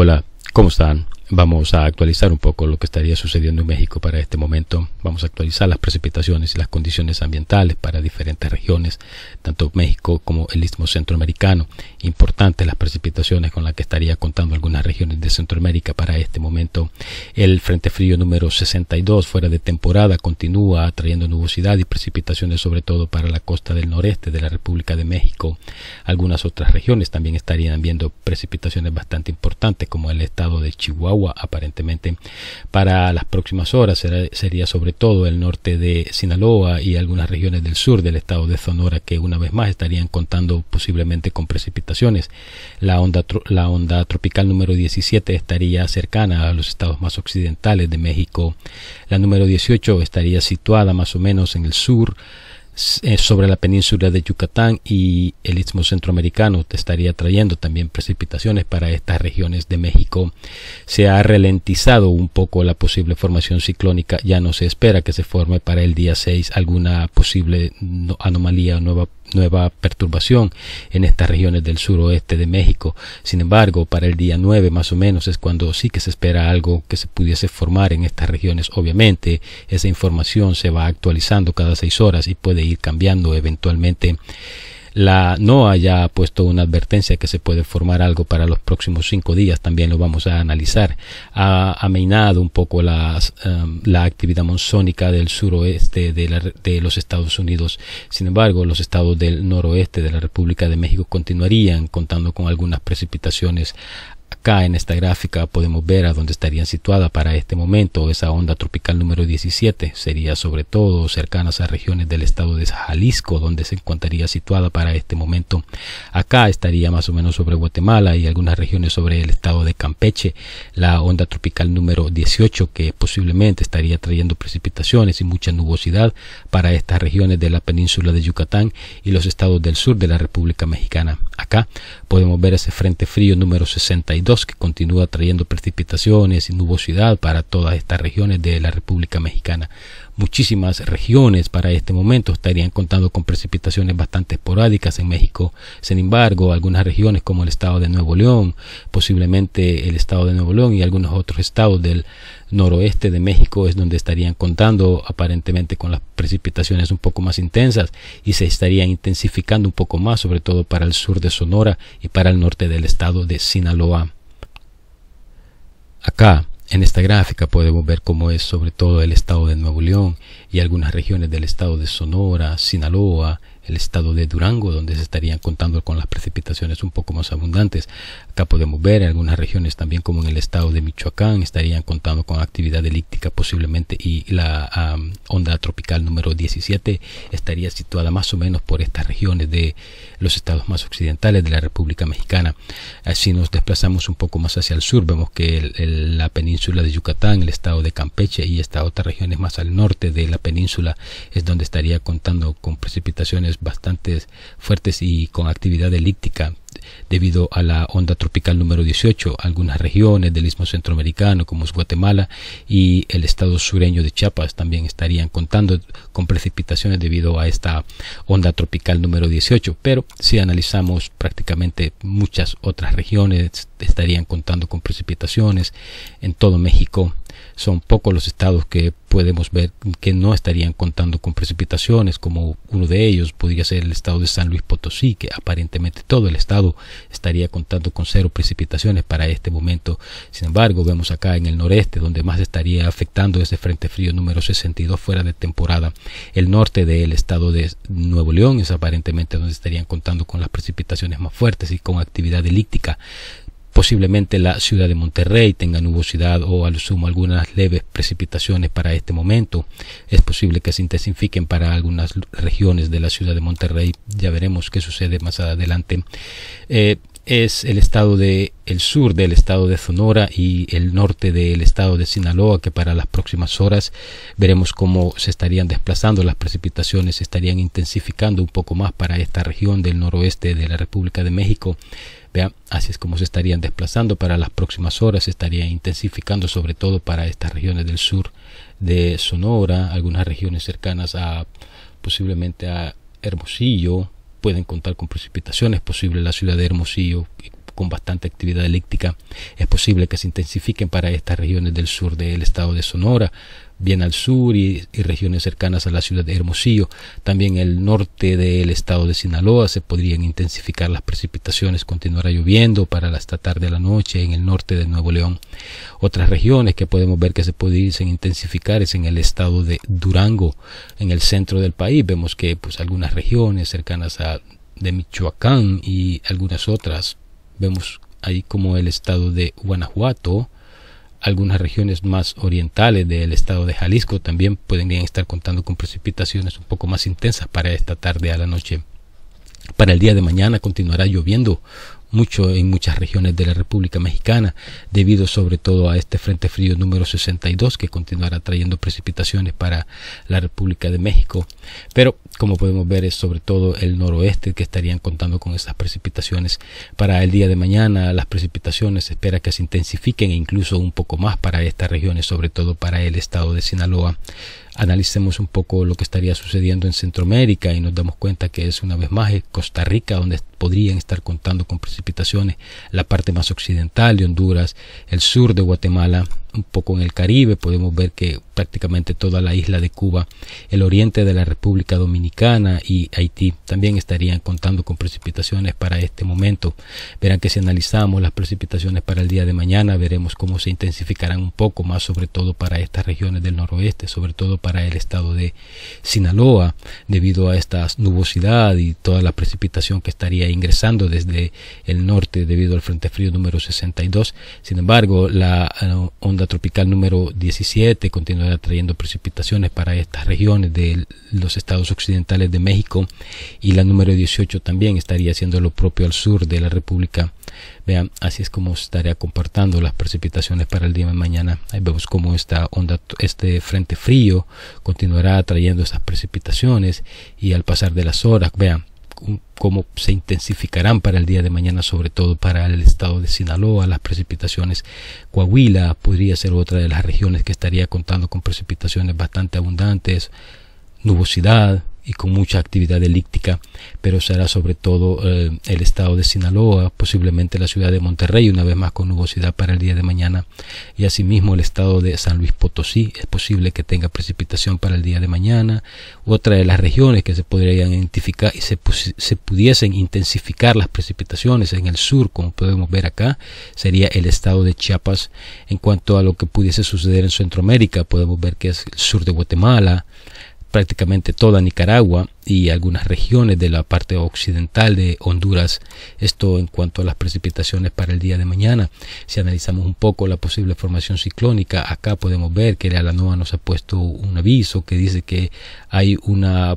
Hola, ¿cómo están? Vamos a actualizar un poco lo que estaría sucediendo en México para este momento. Vamos a actualizar las precipitaciones y las condiciones ambientales para diferentes regiones, tanto México como el istmo centroamericano. Importantes las precipitaciones con las que estaría contando algunas regiones de Centroamérica para este momento. El Frente Frío número 62, fuera de temporada, continúa atrayendo nubosidad y precipitaciones, sobre todo para la costa del noreste de la República de México. Algunas otras regiones también estarían viendo precipitaciones bastante importantes, como el estado de Chihuahua aparentemente para las próximas horas. sería sobre todo el norte de Sinaloa y algunas regiones del sur del estado de Sonora que una vez más estarían contando posiblemente con precipitaciones. La onda, la onda tropical número 17 estaría cercana a los estados más occidentales de México. La número 18 estaría situada más o menos en el sur eh, sobre la península de Yucatán y el istmo centroamericano te estaría trayendo también precipitaciones para estas regiones de México. Se ha ralentizado un poco la posible formación ciclónica, ya no se espera que se forme para el día 6 alguna posible anomalía o nueva nueva perturbación en estas regiones del suroeste de México. Sin embargo, para el día 9 más o menos es cuando sí que se espera algo que se pudiese formar en estas regiones. Obviamente, esa información se va actualizando cada seis horas y puede ir cambiando eventualmente la NOAA ya ha puesto una advertencia que se puede formar algo para los próximos cinco días, también lo vamos a analizar. Ha ameinado un poco las, em, la actividad monzónica del suroeste de, de los Estados Unidos. Sin embargo, los estados del noroeste de la República de México continuarían contando con algunas precipitaciones Acá en esta gráfica podemos ver a dónde estarían situada para este momento. Esa onda tropical número 17 sería sobre todo cercanas a regiones del estado de Jalisco, donde se encontraría situada para este momento. Acá estaría más o menos sobre Guatemala y algunas regiones sobre el estado de Campeche. La onda tropical número 18 que posiblemente estaría trayendo precipitaciones y mucha nubosidad para estas regiones de la península de Yucatán y los estados del sur de la República Mexicana. Acá Podemos ver ese frente frío número 62 que continúa trayendo precipitaciones y nubosidad para todas estas regiones de la República Mexicana muchísimas regiones para este momento estarían contando con precipitaciones bastante esporádicas en México. Sin embargo, algunas regiones como el estado de Nuevo León, posiblemente el estado de Nuevo León y algunos otros estados del noroeste de México es donde estarían contando aparentemente con las precipitaciones un poco más intensas y se estarían intensificando un poco más, sobre todo para el sur de Sonora y para el norte del estado de Sinaloa. Acá, en esta gráfica podemos ver cómo es sobre todo el estado de Nuevo León y algunas regiones del estado de Sonora, Sinaloa, el estado de Durango, donde se estarían contando con las precipitaciones un poco más abundantes. Acá podemos ver algunas regiones también como en el estado de Michoacán estarían contando con actividad elíptica posiblemente y la onda tropical número 17 estaría situada más o menos por estas regiones de los estados más occidentales de la República Mexicana. Si nos desplazamos un poco más hacia el sur, vemos que la península de Yucatán, el estado de Campeche y estas otras regiones más al norte de la península es donde estaría contando con precipitaciones bastantes fuertes y con actividad elíptica debido a la onda tropical número 18, algunas regiones del istmo centroamericano como es Guatemala y el estado sureño de Chiapas también estarían contando con precipitaciones debido a esta onda tropical número 18, pero si analizamos prácticamente muchas otras regiones estarían contando con precipitaciones en todo México son pocos los estados que podemos ver que no estarían contando con precipitaciones, como uno de ellos podría ser el estado de San Luis Potosí, que aparentemente todo el estado estaría contando con cero precipitaciones para este momento. Sin embargo, vemos acá en el noreste, donde más estaría afectando ese frente frío número 62 fuera de temporada. El norte del estado de Nuevo León es aparentemente donde estarían contando con las precipitaciones más fuertes y con actividad elíptica. Posiblemente la ciudad de Monterrey tenga nubosidad o al sumo algunas leves precipitaciones para este momento. Es posible que se intensifiquen para algunas regiones de la ciudad de Monterrey. Ya veremos qué sucede más adelante. Eh, es el estado de el sur del estado de Sonora y el norte del estado de Sinaloa que para las próximas horas veremos cómo se estarían desplazando las precipitaciones se estarían intensificando un poco más para esta región del noroeste de la República de México Vean, así es como se estarían desplazando para las próximas horas, se estaría intensificando sobre todo para estas regiones del sur de Sonora, algunas regiones cercanas a posiblemente a Hermosillo, pueden contar con precipitaciones, posible la ciudad de Hermosillo, con bastante actividad elíptica, es posible que se intensifiquen para estas regiones del sur del estado de Sonora, bien al sur y, regiones cercanas a la ciudad de Hermosillo. También el norte del estado de Sinaloa se podrían intensificar las precipitaciones, continuará lloviendo para esta tarde a la noche en el norte de Nuevo León. Otras regiones que podemos ver que se podrían intensificar es en el estado de Durango, en el centro del país. Vemos que pues algunas regiones cercanas a de Michoacán y algunas otras Vemos ahí como el estado de Guanajuato, algunas regiones más orientales del estado de Jalisco también podrían estar contando con precipitaciones un poco más intensas para esta tarde a la noche. Para el día de mañana continuará lloviendo mucho en muchas regiones de la República Mexicana, debido sobre todo a este Frente Frío número 62 que continuará trayendo precipitaciones para la República de México. Pero como podemos ver es sobre todo el noroeste que estarían contando con estas precipitaciones. Para el día de mañana las precipitaciones se espera que se intensifiquen e incluso un poco más para estas regiones, sobre todo para el estado de Sinaloa. Analicemos un poco lo que estaría sucediendo en Centroamérica y nos damos cuenta que es una vez más eh, Costa Rica donde podrían estar contando con precipitaciones. La parte más occidental de Honduras, el sur de Guatemala, un poco en el Caribe, podemos ver que prácticamente toda la isla de Cuba, el oriente de la República Dominicana y Haití también estarían contando con precipitaciones para este momento. Verán que si analizamos las precipitaciones para el día de mañana, veremos cómo se intensificarán un poco más, sobre todo para estas regiones del noroeste, sobre todo para el estado de Sinaloa, debido a esta nubosidad y toda la precipitación que estaría ingresando desde el norte debido al Frente Frío número 62. Sin embargo, la onda eh, onda tropical número 17 continuará trayendo precipitaciones para estas regiones de los estados occidentales de México y la número 18 también estaría haciendo lo propio al sur de la República. Vean, así es como estaría compartiendo las precipitaciones para el día de mañana. Ahí vemos cómo esta onda, este frente frío continuará trayendo estas precipitaciones y al pasar de las horas, vean, cómo se intensificarán para el día de mañana, sobre todo para el estado de Sinaloa. Las precipitaciones Coahuila podría ser otra de las regiones que estaría contando con precipitaciones bastante abundantes, nubosidad, y con mucha actividad elíptica, pero será sobre todo eh, el estado de Sinaloa, posiblemente la ciudad de Monterrey, una vez más con nubosidad para el día de mañana, y asimismo el estado de San Luis Potosí, es posible que tenga precipitación para el día de mañana. Otra de las regiones que se podrían identificar y se, se pudiesen intensificar las precipitaciones en el sur, como podemos ver acá, sería el estado de Chiapas. En cuanto a lo que pudiese suceder en Centroamérica, podemos ver que es el sur de Guatemala, prácticamente toda Nicaragua y algunas regiones de la parte occidental de Honduras. Esto en cuanto a las precipitaciones para el día de mañana. Si analizamos un poco la posible formación ciclónica, acá podemos ver que la NOAA nos ha puesto un aviso que dice que hay una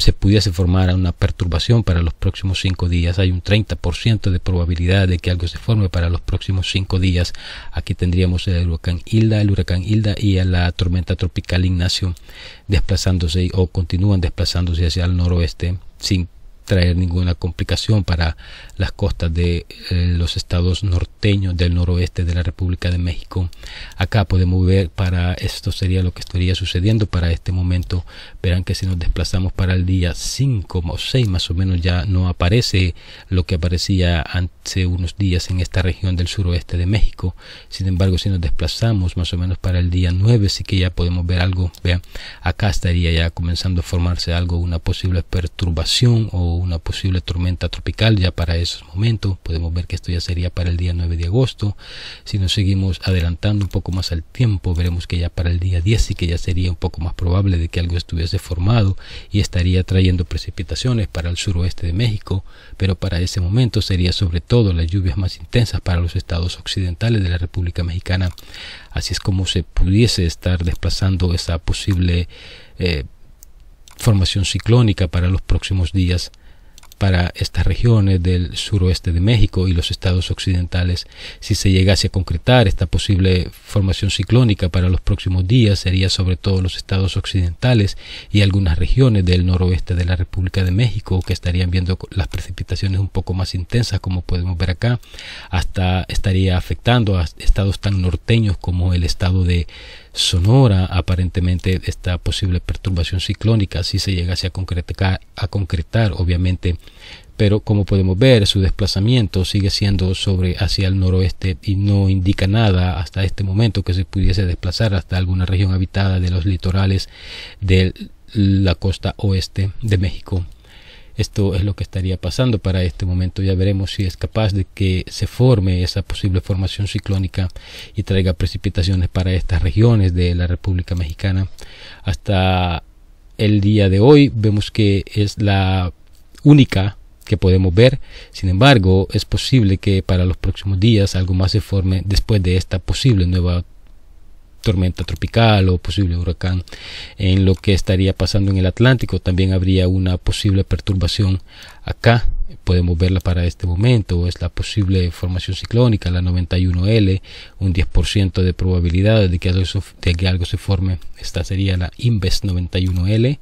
se pudiese formar una perturbación para los próximos cinco días. Hay un 30% de probabilidad de que algo se forme para los próximos cinco días. Aquí tendríamos el huracán Hilda, el huracán Hilda y la tormenta tropical Ignacio desplazándose o continúan desplazándose hacia el noroeste sin traer ninguna complicación para las costas de eh, los estados norteños del noroeste de la República de México. Acá podemos ver para esto sería lo que estaría sucediendo para este momento. Verán que si nos desplazamos para el día 5 o 6 más o menos ya no aparece lo que aparecía hace unos días en esta región del suroeste de México. Sin embargo, si nos desplazamos más o menos para el día 9 sí que ya podemos ver algo. Vean, acá estaría ya comenzando a formarse algo, una posible perturbación o una posible tormenta tropical ya para esos momentos. Podemos ver que esto ya sería para el día 9 de agosto. Si nos seguimos adelantando un poco más al tiempo, veremos que ya para el día 10 sí que ya sería un poco más probable de que algo estuviese formado y estaría trayendo precipitaciones para el suroeste de México, pero para ese momento sería sobre todo las lluvias más intensas para los estados occidentales de la República Mexicana. Así es como se pudiese estar desplazando esa posible eh, formación ciclónica para los próximos días para estas regiones del suroeste de México y los estados occidentales. Si se llegase a concretar esta posible formación ciclónica para los próximos días, sería sobre todo los estados occidentales y algunas regiones del noroeste de la República de México que estarían viendo las precipitaciones un poco más intensas, como podemos ver acá, hasta estaría afectando a estados tan norteños como el estado de Sonora, aparentemente esta posible perturbación ciclónica, si se llegase a concretar, a concretar obviamente, pero como podemos ver, su desplazamiento sigue siendo sobre hacia el noroeste y no indica nada hasta este momento que se pudiese desplazar hasta alguna región habitada de los litorales de la costa oeste de México. Esto es lo que estaría pasando para este momento. Ya veremos si es capaz de que se forme esa posible formación ciclónica y traiga precipitaciones para estas regiones de la República Mexicana. Hasta el día de hoy vemos que es la única que podemos ver. Sin embargo, es posible que para los próximos días algo más se forme después de esta posible nueva tormenta tropical o posible huracán en lo que estaría pasando en el Atlántico. También habría una posible perturbación acá. Podemos verla para este momento. Es la posible formación ciclónica, la 91L, un 10% de probabilidad de que, algo, se forme. Esta sería la Inves 91L.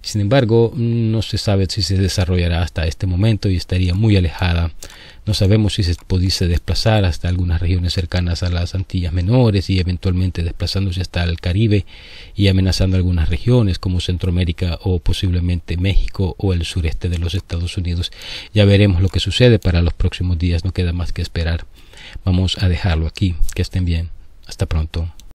Sin embargo, no se sabe si se desarrollará hasta este momento y estaría muy alejada no sabemos si se pudiese desplazar hasta algunas regiones cercanas a las Antillas Menores y eventualmente desplazándose hasta el Caribe y amenazando algunas regiones como Centroamérica o posiblemente México o el sureste de los Estados Unidos. Ya veremos lo que sucede para los próximos días, no queda más que esperar. Vamos a dejarlo aquí. Que estén bien. Hasta pronto.